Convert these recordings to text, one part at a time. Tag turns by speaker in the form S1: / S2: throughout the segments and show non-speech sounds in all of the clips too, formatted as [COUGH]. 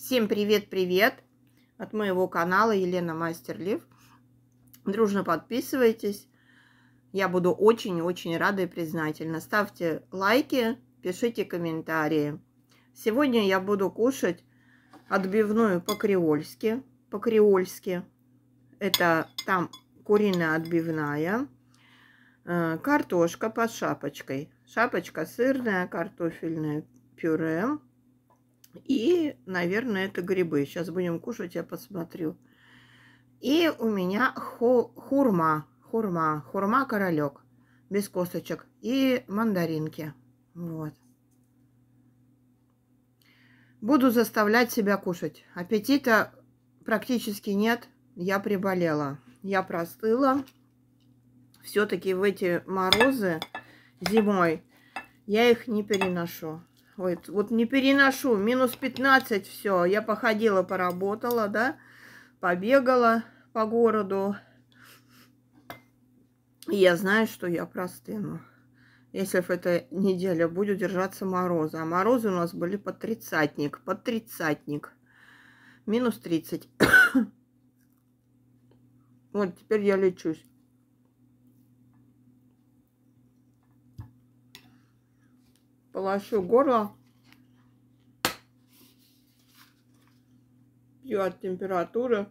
S1: Всем привет-привет от моего канала Елена Мастерлив. Дружно подписывайтесь. Я буду очень-очень рада и признательна. Ставьте лайки, пишите комментарии. Сегодня я буду кушать отбивную по-креольски. По-креольски. Это там куриная отбивная. Э, картошка под шапочкой. Шапочка сырная, картофельное пюре и, наверное, это грибы. Сейчас будем кушать, я посмотрю. И у меня ху хурма, хурма, хурма королек без косточек и мандаринки. Вот. Буду заставлять себя кушать. Аппетита практически нет. Я приболела. Я простыла. Все-таки в эти морозы зимой я их не переношу. Вот, вот не переношу. Минус 15, все. Я походила, поработала, да. Побегала по городу. И я знаю, что я простыну. Если в этой неделе буду держаться морозы. А морозы у нас были по тридцатник. По тридцатник. Минус 30. [COUGHS] вот, теперь я лечусь. полощу горло ее от температуры.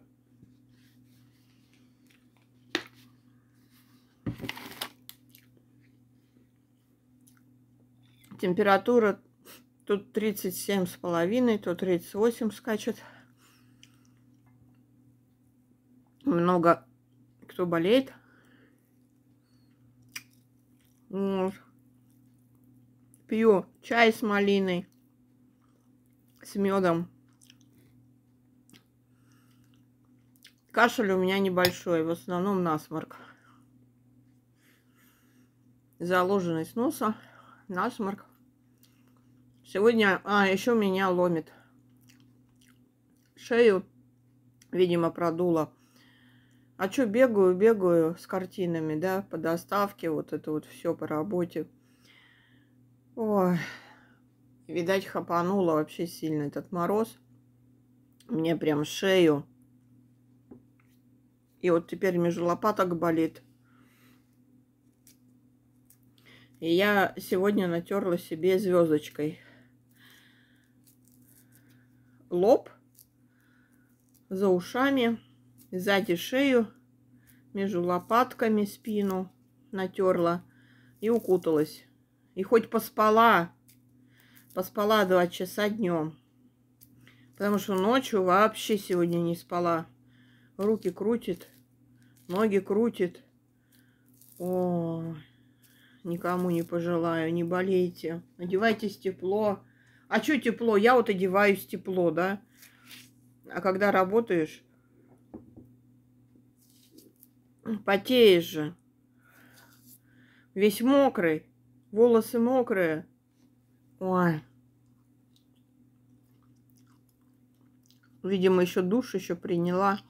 S1: Температура тут 37 с половиной, тут 38 скачет. Много кто болеет. Вот. Пью чай с малиной, с медом. Кашель у меня небольшой, в основном насморк. Заложенность носа, насморк. Сегодня, а, еще меня ломит. Шею, видимо, продуло. А что, бегаю, бегаю с картинами, да, по доставке, вот это вот все по работе. Ой, видать, хапануло вообще сильно этот мороз. Мне прям шею и вот теперь между лопаток болит. И я сегодня натерла себе звездочкой. Лоб за ушами, сзади шею, между лопатками спину натерла и укуталась. И хоть поспала, поспала два часа днем, потому что ночью вообще сегодня не спала руки крутит, ноги крутит. О, никому не пожелаю, не болейте. Одевайтесь тепло. А что тепло? Я вот одеваюсь тепло, да? А когда работаешь, потеешь же. Весь мокрый, волосы мокрые. Ой. Видимо, еще душ еще приняла.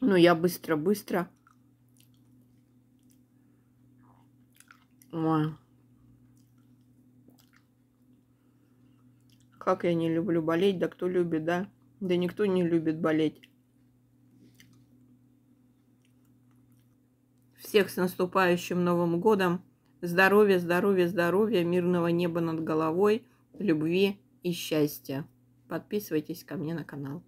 S1: Ну, я быстро-быстро. Ой. Как я не люблю болеть, да кто любит, да? Да никто не любит болеть. Всех с наступающим Новым годом. Здоровья, здоровья, здоровья, мирного неба над головой, любви и счастья. Подписывайтесь ко мне на канал.